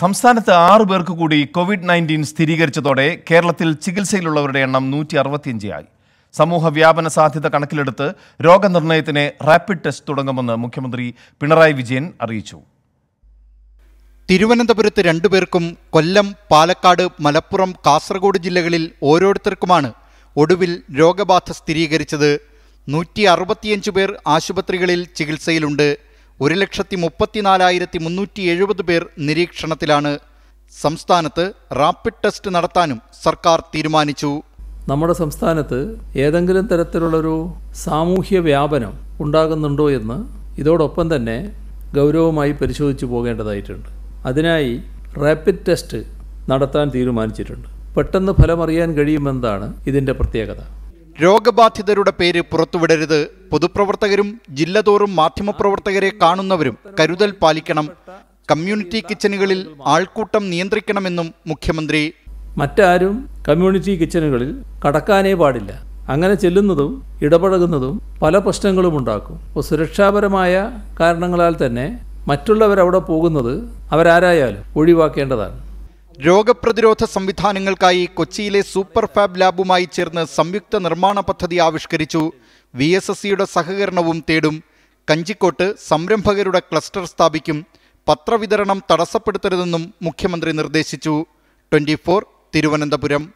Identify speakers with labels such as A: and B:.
A: സംസ്ഥാനത്ത് ആറു പേർക്ക് കൂടി കോവിഡ് നയൻറ്റീൻ സ്ഥിരീകരിച്ചതോടെ കേരളത്തിൽ ചികിത്സയിലുള്ളവരുടെ എണ്ണം നൂറ്റി അറുപത്തിയഞ്ചായി സമൂഹ വ്യാപന സാധ്യത കണക്കിലെടുത്ത് രോഗനിർണയത്തിന് റാപ്പിഡ് ടെസ്റ്റ് തുടങ്ങുമെന്ന് മുഖ്യമന്ത്രി പിണറായി വിജയൻ അറിയിച്ചു
B: തിരുവനന്തപുരത്ത് രണ്ടുപേർക്കും കൊല്ലം പാലക്കാട് മലപ്പുറം കാസർഗോഡ് ജില്ലകളിൽ ഓരോരുത്തർക്കുമാണ് ഒടുവിൽ രോഗബാധ സ്ഥിരീകരിച്ചത് നൂറ്റി അറുപത്തിയഞ്ച് പേർ ആശുപത്രികളിൽ ചികിത്സയിലുണ്ട് ഒരു ലക്ഷത്തി മുപ്പത്തിനാലായിരത്തി മുന്നൂറ്റി എഴുപത് പേർ നിരീക്ഷണത്തിലാണ് സംസ്ഥാനത്ത് റാപ്പിഡ് ടെസ്റ്റ് നടത്താനും സർക്കാർ തീരുമാനിച്ചു
C: നമ്മുടെ സംസ്ഥാനത്ത് ഏതെങ്കിലും തരത്തിലുള്ളൊരു സാമൂഹ്യ വ്യാപനം ഉണ്ടാകുന്നുണ്ടോ എന്ന് ഇതോടൊപ്പം തന്നെ ഗൗരവമായി പരിശോധിച്ചു പോകേണ്ടതായിട്ടുണ്ട് അതിനായി റാപ്പിഡ് ടെസ്റ്റ് നടത്താൻ തീരുമാനിച്ചിട്ടുണ്ട് പെട്ടെന്ന് ഫലമറിയാൻ കഴിയുമെന്നതാണ്
B: ഇതിൻ്റെ പ്രത്യേകത രോഗബാധിതരുടെ പേര് പുറത്തുവിടരുത് പൊതുപ്രവർത്തകരും ജില്ലതോറും മാധ്യമപ്രവർത്തകരെ കാണുന്നവരും കരുതൽ പാലിക്കണം കമ്മ്യൂണിറ്റി കിച്ചനുകളിൽ ആൾക്കൂട്ടം നിയന്ത്രിക്കണമെന്നും മുഖ്യമന്ത്രി മറ്റാരും കമ്മ്യൂണിറ്റി കിച്ചനുകളിൽ
C: കടക്കാനേ പാടില്ല അങ്ങനെ ചെല്ലുന്നതും ഇടപഴകുന്നതും പല പ്രശ്നങ്ങളും ഉണ്ടാക്കും അപ്പോൾ സുരക്ഷാപരമായ കാരണങ്ങളാൽ തന്നെ മറ്റുള്ളവരവിടെ പോകുന്നത് അവരാരായാലും
B: ഒഴിവാക്കേണ്ടതാണ് രോഗപ്രതിരോധ സംവിധാനങ്ങൾക്കായി കൊച്ചിയിലെ സൂപ്പർ ഫാബ് ലാബുമായി ചേർന്ന് സംയുക്ത നിർമ്മാണ പദ്ധതി ആവിഷ്കരിച്ചു വി എസ് എസ് സിയുടെ സഹകരണവും തേടും കഞ്ചിക്കോട്ട് സംരംഭകരുടെ ക്ലസ്റ്റർ സ്ഥാപിക്കും പത്രവിതരണം തടസ്സപ്പെടുത്തരുതെന്നും മുഖ്യമന്ത്രി നിർദ്ദേശിച്ചു ട്വൻ്റി തിരുവനന്തപുരം